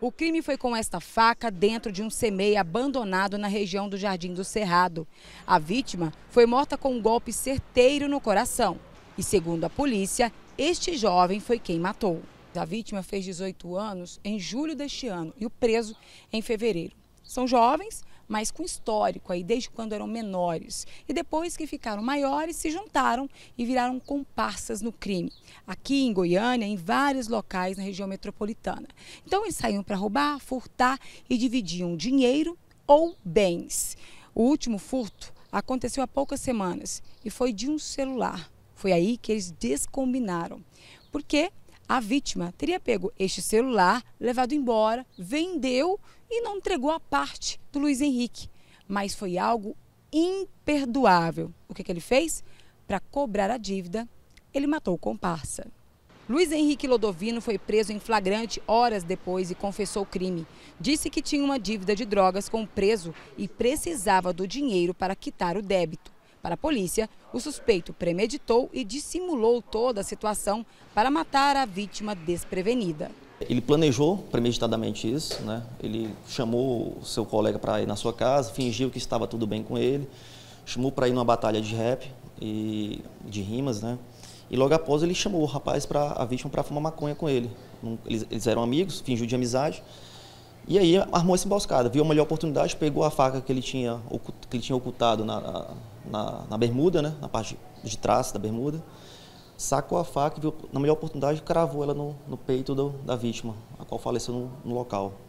O crime foi com esta faca dentro de um semei abandonado na região do Jardim do Cerrado. A vítima foi morta com um golpe certeiro no coração. E segundo a polícia, este jovem foi quem matou. A vítima fez 18 anos em julho deste ano e o preso em fevereiro. São jovens, mas com histórico aí, desde quando eram menores. E depois que ficaram maiores, se juntaram e viraram comparsas no crime. Aqui em Goiânia, em vários locais na região metropolitana. Então eles saíam para roubar, furtar e dividiam dinheiro ou bens. O último furto aconteceu há poucas semanas e foi de um celular. Foi aí que eles descombinaram. Porque a vítima teria pego este celular, levado embora, vendeu e não entregou a parte do Luiz Henrique. Mas foi algo imperdoável. O que, que ele fez? Para cobrar a dívida, ele matou o comparsa. Luiz Henrique Lodovino foi preso em flagrante horas depois e confessou o crime. Disse que tinha uma dívida de drogas com o preso e precisava do dinheiro para quitar o débito. Para a polícia, o suspeito premeditou e dissimulou toda a situação para matar a vítima desprevenida. Ele planejou premeditadamente isso, né? ele chamou seu colega para ir na sua casa, fingiu que estava tudo bem com ele, chamou para ir numa batalha de rap e de rimas, né? E logo após ele chamou o rapaz para a vítima para fumar maconha com ele. Eles, eles, eram amigos, fingiu de amizade. E aí armou essa emboscada, viu a melhor oportunidade, pegou a faca que ele tinha, que ele tinha ocultado na, na, na bermuda, né? na parte de, trás da bermuda, sacou a faca e, viu, na melhor oportunidade, cravou ela no, no peito do, da vítima, a qual faleceu no, no local.